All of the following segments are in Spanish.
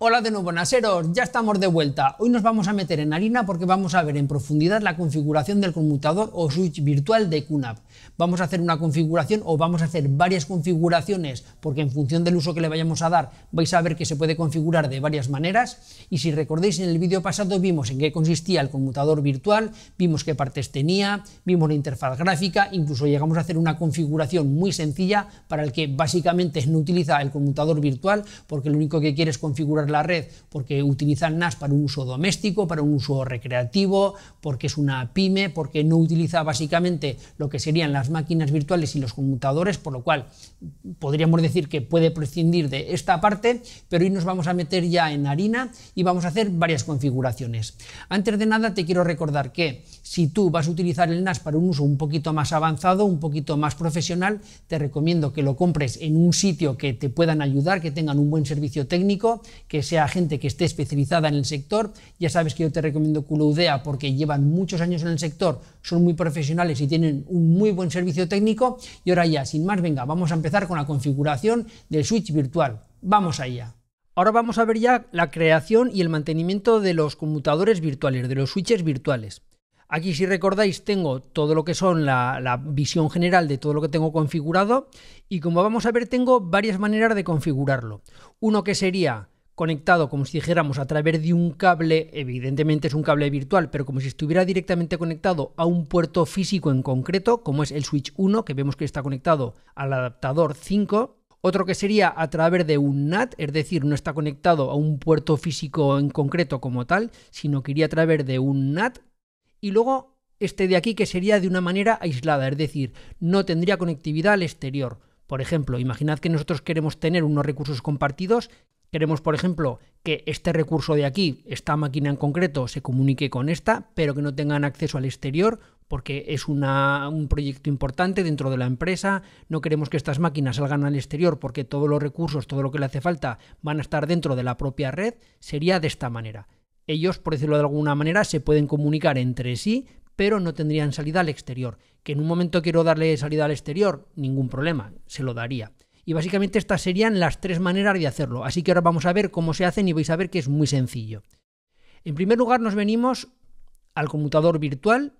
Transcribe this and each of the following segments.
Hola de nuevo Naseros, ya estamos de vuelta. Hoy nos vamos a meter en harina porque vamos a ver en profundidad la configuración del conmutador o switch virtual de QNAP. Vamos a hacer una configuración o vamos a hacer varias configuraciones porque en función del uso que le vayamos a dar vais a ver que se puede configurar de varias maneras y si recordéis en el vídeo pasado vimos en qué consistía el conmutador virtual, vimos qué partes tenía, vimos la interfaz gráfica, incluso llegamos a hacer una configuración muy sencilla para el que básicamente no utiliza el conmutador virtual porque lo único que quiere es configurar la red porque utilizan NAS para un uso doméstico, para un uso recreativo, porque es una pyme, porque no utiliza básicamente lo que serían las máquinas virtuales y los computadores, por lo cual podríamos decir que puede prescindir de esta parte, pero hoy nos vamos a meter ya en harina y vamos a hacer varias configuraciones. Antes de nada te quiero recordar que si tú vas a utilizar el NAS para un uso un poquito más avanzado, un poquito más profesional, te recomiendo que lo compres en un sitio que te puedan ayudar, que tengan un buen servicio técnico, que sea gente que esté especializada en el sector. Ya sabes que yo te recomiendo Culoudea porque llevan muchos años en el sector, son muy profesionales y tienen un muy buen servicio técnico. Y ahora ya, sin más, venga, vamos a empezar con la configuración del switch virtual. Vamos allá. Ahora vamos a ver ya la creación y el mantenimiento de los conmutadores virtuales, de los switches virtuales. Aquí si recordáis tengo todo lo que son la, visión general de todo lo que tengo configurado y como vamos a ver tengo varias maneras de configurarlo. Uno que sería conectado como si dijéramos a través de un cable, evidentemente es un cable virtual, pero como si estuviera directamente conectado a un puerto físico en concreto, como es el switch 1, que vemos que está conectado al adaptador 5, otro que sería a través de un NAT, es decir, no está conectado a un puerto físico en concreto como tal, sino que iría a través de un NAT. Y luego este de aquí que sería de una manera aislada, es decir, no tendría conectividad al exterior. Por ejemplo, imaginad que nosotros queremos tener unos recursos compartidos Queremos, por ejemplo, que este recurso de aquí, esta máquina en concreto, se comunique con esta, pero que no tengan acceso al exterior porque es un proyecto importante dentro de la empresa. No queremos que estas máquinas salgan al exterior porque todos los recursos, todo lo que le hace falta, van a estar dentro de la propia red. Sería de esta manera. Ellos, por decirlo de alguna manera, se pueden comunicar entre sí, pero no tendrían salida al exterior. Que en un momento quiero darle salida al exterior, ningún problema, se lo daría. Y básicamente estas serían las tres maneras de hacerlo. Así que ahora vamos a ver cómo se hacen y vais a ver que es muy sencillo. En primer lugar nos venimos al conmutador virtual.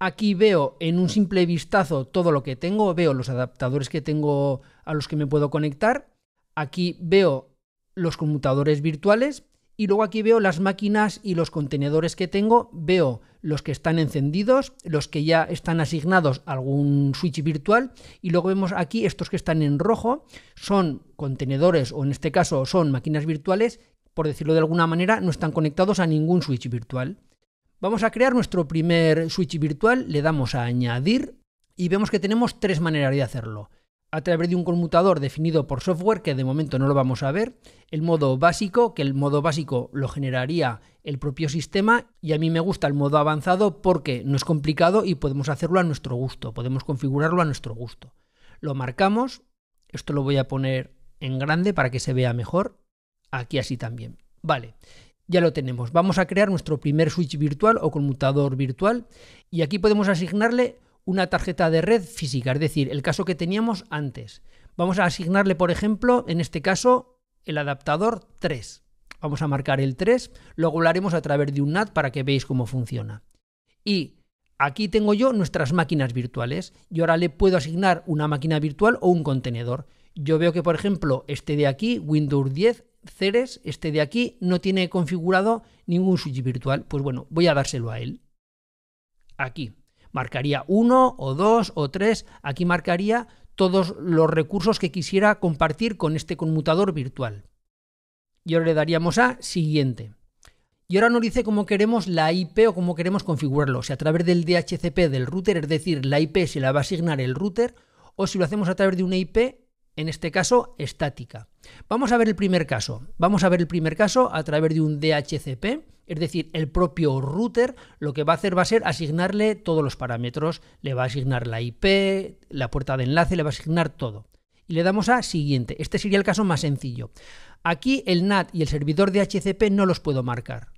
Aquí veo en un simple vistazo todo lo que tengo. Veo los adaptadores que tengo a los que me puedo conectar. Aquí veo los conmutadores virtuales y luego aquí veo las máquinas y los contenedores que tengo. Veo los que están encendidos, los que ya están asignados a algún switch virtual. Y luego vemos aquí estos que están en rojo. Son contenedores o en este caso son máquinas virtuales. Por decirlo de alguna manera, no están conectados a ningún switch virtual. Vamos a crear nuestro primer switch virtual. Le damos a añadir y vemos que tenemos tres maneras de hacerlo a través de un conmutador definido por software, que de momento no lo vamos a ver, el modo básico, que el modo básico lo generaría el propio sistema, y a mí me gusta el modo avanzado porque no es complicado y podemos hacerlo a nuestro gusto, podemos configurarlo a nuestro gusto. Lo marcamos, esto lo voy a poner en grande para que se vea mejor, aquí así también. Vale, ya lo tenemos. Vamos a crear nuestro primer switch virtual o conmutador virtual y aquí podemos asignarle una tarjeta de red física, es decir, el caso que teníamos antes. Vamos a asignarle, por ejemplo, en este caso, el adaptador 3. Vamos a marcar el 3, luego lo haremos a través de un NAT para que veáis cómo funciona. Y aquí tengo yo nuestras máquinas virtuales. y ahora le puedo asignar una máquina virtual o un contenedor. Yo veo que, por ejemplo, este de aquí, Windows 10, Ceres, este de aquí, no tiene configurado ningún switch virtual. Pues bueno, voy a dárselo a él. Aquí. Marcaría uno o dos o tres, aquí marcaría todos los recursos que quisiera compartir con este conmutador virtual. Y ahora le daríamos a siguiente. Y ahora nos dice cómo queremos la IP o cómo queremos configurarlo, si a través del DHCP del router, es decir, la IP se la va a asignar el router, o si lo hacemos a través de una IP, en este caso, estática. Vamos a ver el primer caso. Vamos a ver el primer caso a través de un DHCP es decir, el propio router lo que va a hacer va a ser asignarle todos los parámetros. Le va a asignar la IP, la puerta de enlace, le va a asignar todo. Y le damos a siguiente. Este sería el caso más sencillo. Aquí el NAT y el servidor de HCP no los puedo marcar.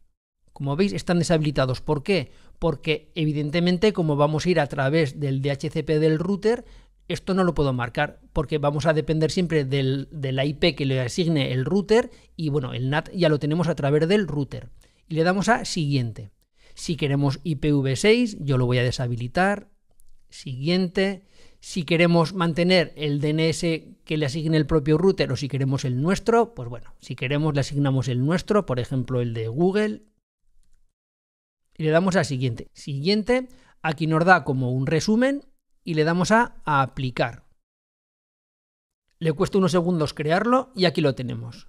Como veis, están deshabilitados. ¿Por qué? Porque evidentemente, como vamos a ir a través del DHCP del router, esto no lo puedo marcar porque vamos a depender siempre del, de la IP que le asigne el router y bueno, el NAT ya lo tenemos a través del router y le damos a siguiente. Si queremos IPv6, yo lo voy a deshabilitar. Siguiente. Si queremos mantener el DNS que le asigne el propio router o si queremos el nuestro, pues bueno, si queremos le asignamos el nuestro, por ejemplo el de Google. Y le damos a siguiente. Siguiente. Aquí nos da como un resumen y le damos a, a aplicar. Le cuesta unos segundos crearlo y aquí lo tenemos.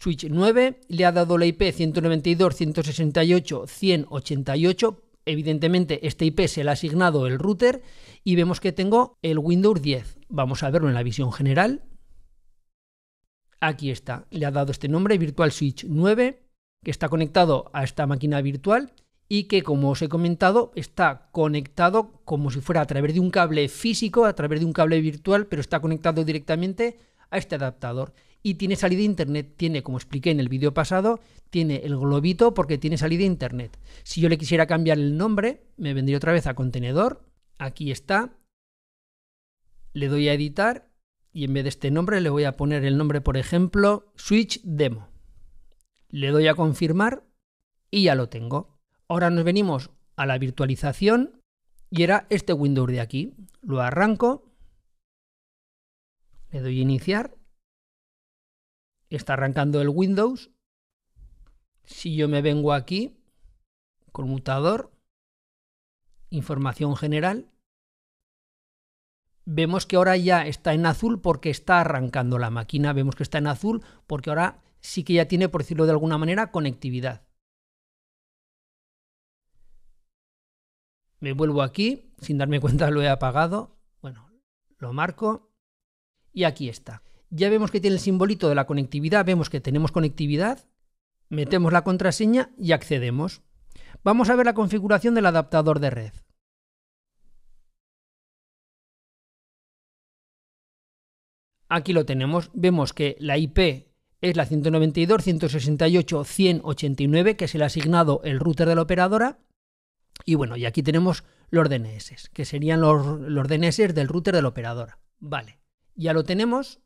Switch 9 le ha dado la IP 192, 168, 188. Evidentemente, este IP se le ha asignado el router y vemos que tengo el Windows 10. Vamos a verlo en la visión general. Aquí está, le ha dado este nombre, Virtual Switch 9, que está conectado a esta máquina virtual y que, como os he comentado, está conectado como si fuera a través de un cable físico, a través de un cable virtual, pero está conectado directamente a este adaptador y tiene salida de internet. Tiene, como expliqué en el vídeo pasado, tiene el globito porque tiene salida de internet. Si yo le quisiera cambiar el nombre, me vendría otra vez a contenedor. Aquí está. Le doy a editar y en vez de este nombre le voy a poner el nombre, por ejemplo, Switch Demo. Le doy a confirmar y ya lo tengo. Ahora nos venimos a la virtualización y era este Windows de aquí. Lo arranco, le doy a iniciar está arrancando el Windows. Si yo me vengo aquí, conmutador, información general, vemos que ahora ya está en azul porque está arrancando la máquina, vemos que está en azul porque ahora sí que ya tiene, por decirlo de alguna manera, conectividad. Me vuelvo aquí, sin darme cuenta lo he apagado, bueno, lo marco y aquí está ya vemos que tiene el simbolito de la conectividad, vemos que tenemos conectividad, metemos la contraseña y accedemos. Vamos a ver la configuración del adaptador de red. Aquí lo tenemos, vemos que la IP es la 192.168.189 que se el ha asignado el router de la operadora. Y bueno, y aquí tenemos los DNS, que serían los, los DNS del router de la operadora. Vale, ya lo tenemos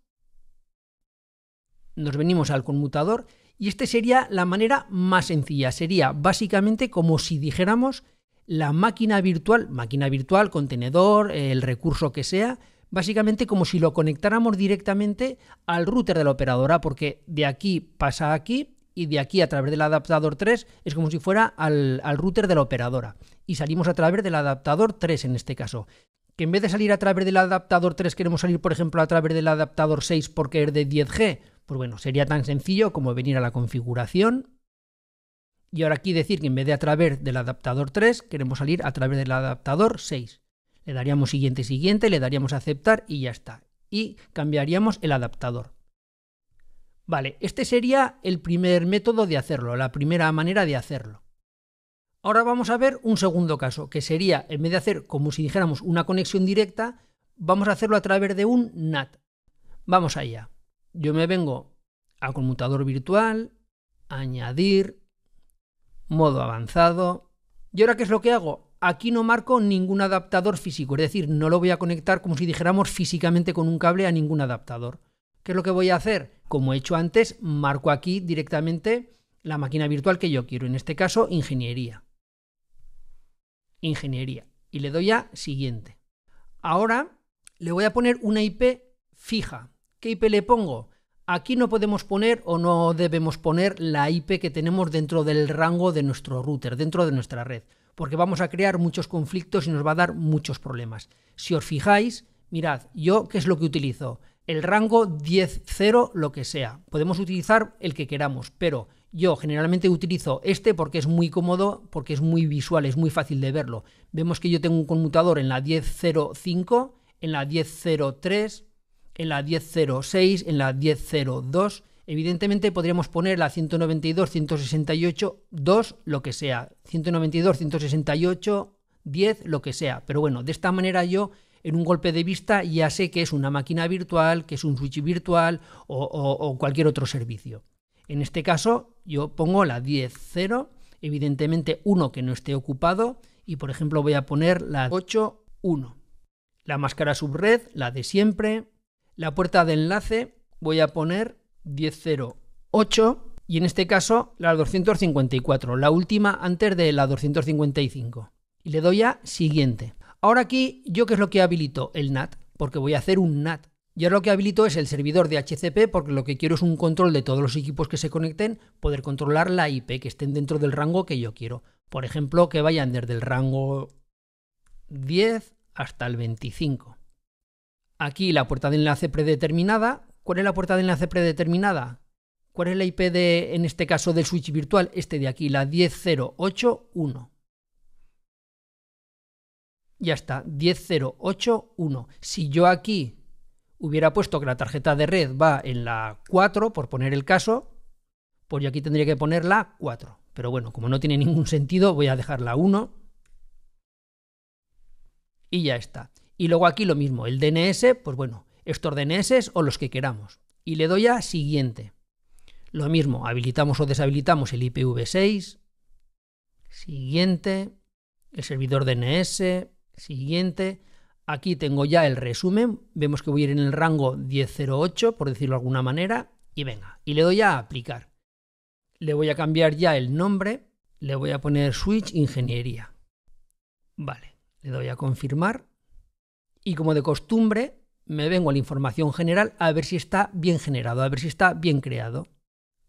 nos venimos al conmutador y este sería la manera más sencilla. Sería básicamente como si dijéramos la máquina virtual, máquina virtual, contenedor, el recurso que sea, básicamente como si lo conectáramos directamente al router de la operadora, porque de aquí pasa aquí y de aquí a través del adaptador 3 es como si fuera al, al router de la operadora. Y salimos a través del adaptador 3 en este caso que en vez de salir a través del adaptador 3 queremos salir, por ejemplo, a través del adaptador 6 porque es de 10G, pues bueno, sería tan sencillo como venir a la configuración y ahora aquí decir que en vez de a través del adaptador 3 queremos salir a través del adaptador 6. Le daríamos siguiente, siguiente, le daríamos aceptar y ya está. Y cambiaríamos el adaptador. Vale, este sería el primer método de hacerlo, la primera manera de hacerlo. Ahora vamos a ver un segundo caso, que sería, en vez de hacer como si dijéramos una conexión directa, vamos a hacerlo a través de un NAT. Vamos allá yo me vengo a conmutador virtual, añadir, modo avanzado. ¿Y ahora qué es lo que hago? Aquí no marco ningún adaptador físico, es decir, no lo voy a conectar como si dijéramos físicamente con un cable a ningún adaptador. ¿Qué es lo que voy a hacer? Como he hecho antes, marco aquí directamente la máquina virtual que yo quiero, en este caso, ingeniería. Ingeniería. Y le doy a siguiente. Ahora le voy a poner una IP fija. ¿Qué IP le pongo? Aquí no podemos poner o no debemos poner la IP que tenemos dentro del rango de nuestro router, dentro de nuestra red, porque vamos a crear muchos conflictos y nos va a dar muchos problemas. Si os fijáis, mirad, yo qué es lo que utilizo. El rango 10.0, lo que sea. Podemos utilizar el que queramos, pero yo generalmente utilizo este porque es muy cómodo, porque es muy visual, es muy fácil de verlo. Vemos que yo tengo un conmutador en la 10.05, en la 10.03, en la 1006, en la 1002. Evidentemente podríamos poner la 192, 168, 2, lo que sea. 192, 168, 10, lo que sea. Pero bueno, de esta manera yo en un golpe de vista ya sé que es una máquina virtual, que es un switch virtual o, cualquier otro servicio. En este caso yo pongo la 10.0, evidentemente uno que no esté ocupado y por ejemplo voy a poner la 8.1. La máscara subred, la de siempre, la puerta de enlace voy a poner 1008 y en este caso la 254, la última antes de la 255. Y le doy a siguiente. Ahora aquí, ¿yo qué es lo que habilito? El NAT, porque voy a hacer un NAT. Y ahora lo que habilito es el servidor de HCP, porque lo que quiero es un control de todos los equipos que se conecten, poder controlar la IP, que estén dentro del rango que yo quiero. Por ejemplo, que vayan desde el rango 10 hasta el 25. Aquí la puerta de enlace predeterminada. ¿Cuál es la puerta de enlace predeterminada? ¿Cuál es la IP de, en este caso, del switch virtual? Este de aquí, la 10081. Ya está, 10081. Si yo aquí hubiera puesto que la tarjeta de red va en la 4, por poner el caso, pues yo aquí tendría que poner la 4. Pero bueno, como no tiene ningún sentido, voy a dejar la 1. Y ya está. Y luego aquí lo mismo, el DNS, pues bueno, estos DNS o los que queramos. Y le doy a siguiente. Lo mismo, habilitamos o deshabilitamos el IPv6. Siguiente. El servidor DNS. Siguiente. Aquí tengo ya el resumen. Vemos que voy a ir en el rango 1008, por decirlo de alguna manera. Y venga, y le doy a aplicar. Le voy a cambiar ya el nombre. Le voy a poner switch ingeniería. Vale, le doy a confirmar y como de costumbre me vengo a la información general a ver si está bien generado, a ver si está bien creado.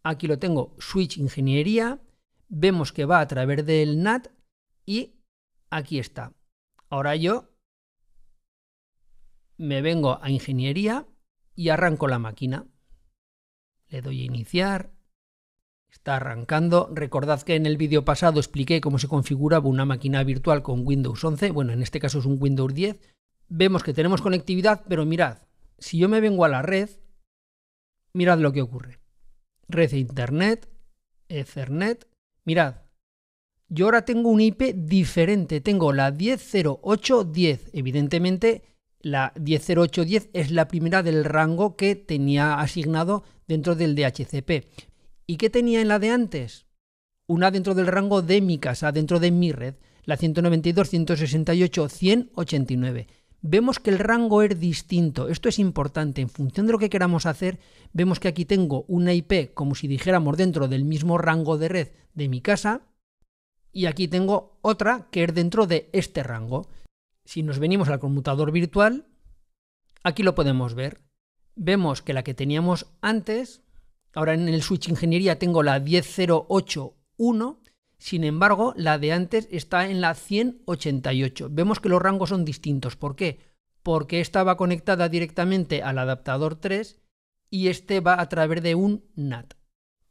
Aquí lo tengo, switch ingeniería, vemos que va a través del NAT y aquí está. Ahora yo me vengo a ingeniería y arranco la máquina. Le doy a iniciar. Está arrancando. Recordad que en el vídeo pasado expliqué cómo se configuraba una máquina virtual con Windows 11. Bueno, en este caso es un Windows 10 vemos que tenemos conectividad, pero mirad, si yo me vengo a la red, mirad lo que ocurre. Red de Internet, Ethernet, mirad, yo ahora tengo un IP diferente, tengo la 100810, evidentemente la 100810 es la primera del rango que tenía asignado dentro del DHCP. ¿Y qué tenía en la de antes? Una dentro del rango de mi casa, dentro de mi red, la 192, 168, 189 vemos que el rango es distinto. Esto es importante. En función de lo que queramos hacer, vemos que aquí tengo una IP como si dijéramos dentro del mismo rango de red de mi casa y aquí tengo otra que es dentro de este rango. Si nos venimos al conmutador virtual, aquí lo podemos ver. Vemos que la que teníamos antes, ahora en el switch ingeniería tengo la 10081, sin embargo, la de antes está en la 188. Vemos que los rangos son distintos. ¿Por qué? Porque esta va conectada directamente al adaptador 3 y este va a través de un NAT.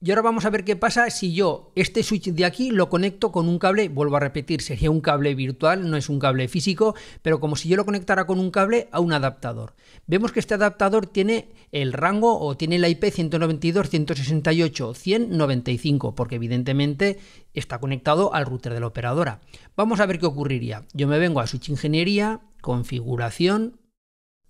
Y ahora vamos a ver qué pasa si yo este switch de aquí lo conecto con un cable, vuelvo a repetir, sería un cable virtual, no es un cable físico, pero como si yo lo conectara con un cable a un adaptador. Vemos que este adaptador tiene el rango o tiene la IP 192, 168, 195, porque evidentemente está conectado al router de la operadora. Vamos a ver qué ocurriría. Yo me vengo a switch ingeniería, configuración,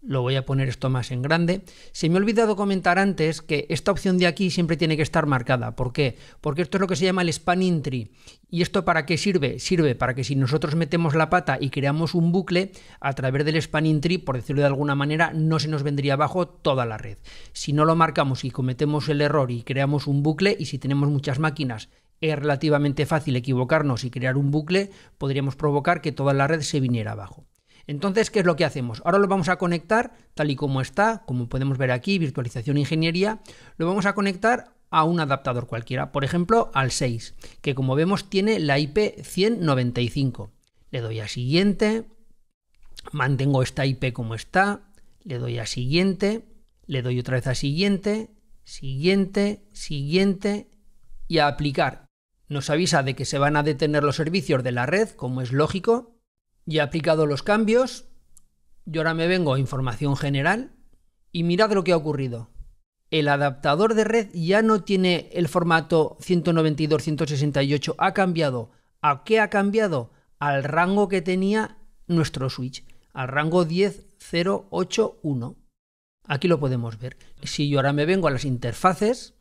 lo voy a poner esto más en grande. Se me ha olvidado comentar antes que esta opción de aquí siempre tiene que estar marcada. ¿Por qué? Porque esto es lo que se llama el spanning tree. ¿Y esto para qué sirve? Sirve para que si nosotros metemos la pata y creamos un bucle, a través del spanning tree, por decirlo de alguna manera, no se nos vendría abajo toda la red. Si no lo marcamos y cometemos el error y creamos un bucle, y si tenemos muchas máquinas es relativamente fácil equivocarnos y crear un bucle, podríamos provocar que toda la red se viniera abajo. Entonces, ¿qué es lo que hacemos? Ahora lo vamos a conectar, tal y como está, como podemos ver aquí, virtualización ingeniería, lo vamos a conectar a un adaptador cualquiera, por ejemplo al 6, que como vemos tiene la IP 195. Le doy a siguiente, mantengo esta IP como está, le doy a siguiente, le doy otra vez a siguiente, siguiente, siguiente y a aplicar. Nos avisa de que se van a detener los servicios de la red, como es lógico, ya aplicado los cambios yo ahora me vengo a información general y mirad lo que ha ocurrido. El adaptador de red ya no tiene el formato 192.168, ha cambiado. ¿A qué ha cambiado? Al rango que tenía nuestro switch, al rango 10081. Aquí lo podemos ver. Si yo ahora me vengo a las interfaces,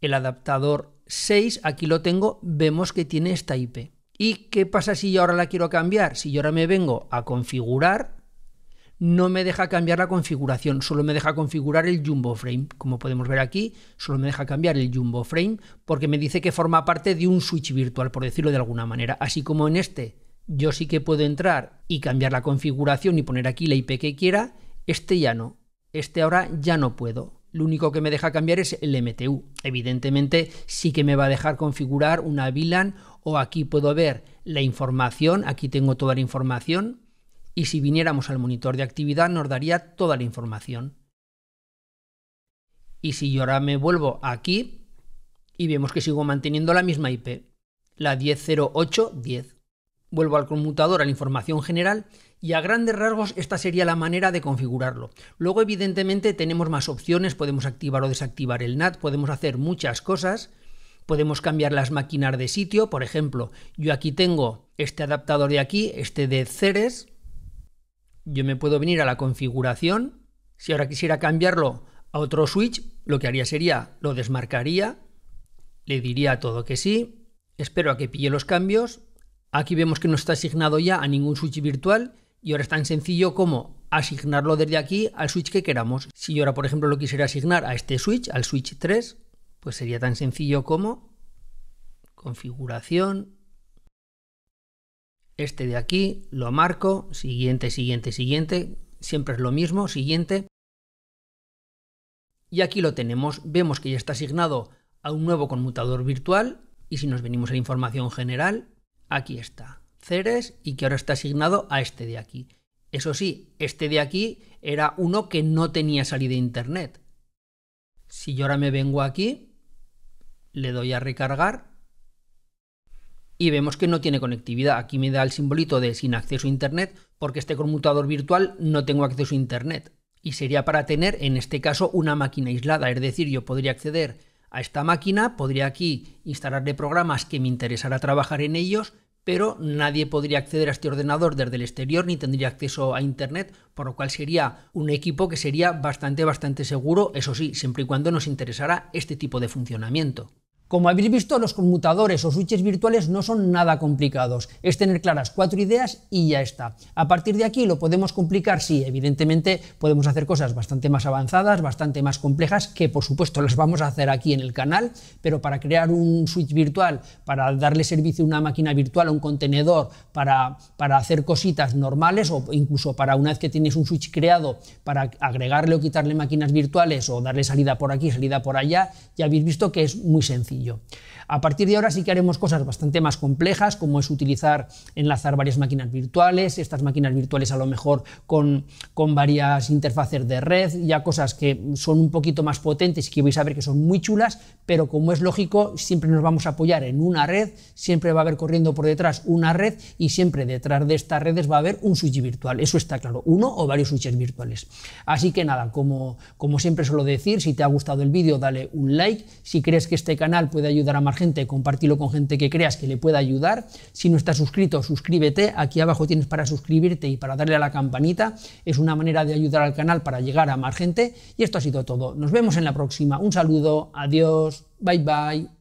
el adaptador 6, aquí lo tengo, vemos que tiene esta IP. ¿Y qué pasa si yo ahora la quiero cambiar? Si yo ahora me vengo a configurar, no me deja cambiar la configuración, solo me deja configurar el jumbo frame. Como podemos ver aquí, solo me deja cambiar el jumbo frame porque me dice que forma parte de un switch virtual, por decirlo de alguna manera. Así como en este, yo sí que puedo entrar y cambiar la configuración y poner aquí la IP que quiera, este ya no. Este ahora ya no puedo lo único que me deja cambiar es el MTU. Evidentemente sí que me va a dejar configurar una VLAN o aquí puedo ver la información, aquí tengo toda la información y si viniéramos al monitor de actividad nos daría toda la información. Y si yo ahora me vuelvo aquí y vemos que sigo manteniendo la misma IP, la 100810. Vuelvo al conmutador a la información general y a grandes rasgos esta sería la manera de configurarlo. Luego evidentemente tenemos más opciones, podemos activar o desactivar el NAT, podemos hacer muchas cosas, podemos cambiar las máquinas de sitio, por ejemplo, yo aquí tengo este adaptador de aquí, este de Ceres, yo me puedo venir a la configuración, si ahora quisiera cambiarlo a otro switch, lo que haría sería, lo desmarcaría, le diría todo que sí, espero a que pille los cambios, aquí vemos que no está asignado ya a ningún switch virtual, y ahora es tan sencillo como asignarlo desde aquí al switch que queramos. Si yo ahora, por ejemplo, lo quisiera asignar a este switch, al switch 3, pues sería tan sencillo como configuración, este de aquí, lo marco, siguiente, siguiente, siguiente, siempre es lo mismo, siguiente. Y aquí lo tenemos, vemos que ya está asignado a un nuevo conmutador virtual y si nos venimos a la información general, aquí está. Ceres y que ahora está asignado a este de aquí. Eso sí, este de aquí era uno que no tenía salida a internet. Si yo ahora me vengo aquí, le doy a recargar y vemos que no tiene conectividad. Aquí me da el simbolito de sin acceso a internet porque este conmutador virtual no tengo acceso a internet. Y sería para tener en este caso una máquina aislada, es decir, yo podría acceder a esta máquina, podría aquí instalarle programas que me interesara trabajar en ellos, pero nadie podría acceder a este ordenador desde el exterior ni tendría acceso a Internet, por lo cual sería un equipo que sería bastante, bastante seguro, eso sí, siempre y cuando nos interesara este tipo de funcionamiento. Como habéis visto, los conmutadores o switches virtuales no son nada complicados. Es tener claras cuatro ideas y ya está. A partir de aquí lo podemos complicar, sí, evidentemente podemos hacer cosas bastante más avanzadas, bastante más complejas, que por supuesto las vamos a hacer aquí en el canal, pero para crear un switch virtual, para darle servicio a una máquina virtual, a un contenedor, para, para hacer cositas normales o incluso para una vez que tienes un switch creado, para agregarle o quitarle máquinas virtuales o darle salida por aquí, salida por allá, ya habéis visto que es muy sencillo. A partir de ahora sí que haremos cosas bastante más complejas, como es utilizar, enlazar varias máquinas virtuales, estas máquinas virtuales a lo mejor con, con varias interfaces de red, ya cosas que son un poquito más potentes y que vais a ver que son muy chulas, pero como es lógico, siempre nos vamos a apoyar en una red, siempre va a haber corriendo por detrás una red y siempre detrás de estas redes va a haber un switch virtual, eso está claro, uno o varios switches virtuales. Así que nada, como, como siempre suelo decir, si te ha gustado el vídeo dale un like, si crees que este canal puede ayudar a más gente, compartirlo con gente que creas que le pueda ayudar. Si no estás suscrito, suscríbete. Aquí abajo tienes para suscribirte y para darle a la campanita. Es una manera de ayudar al canal para llegar a más gente. Y esto ha sido todo. Nos vemos en la próxima. Un saludo, adiós, bye bye.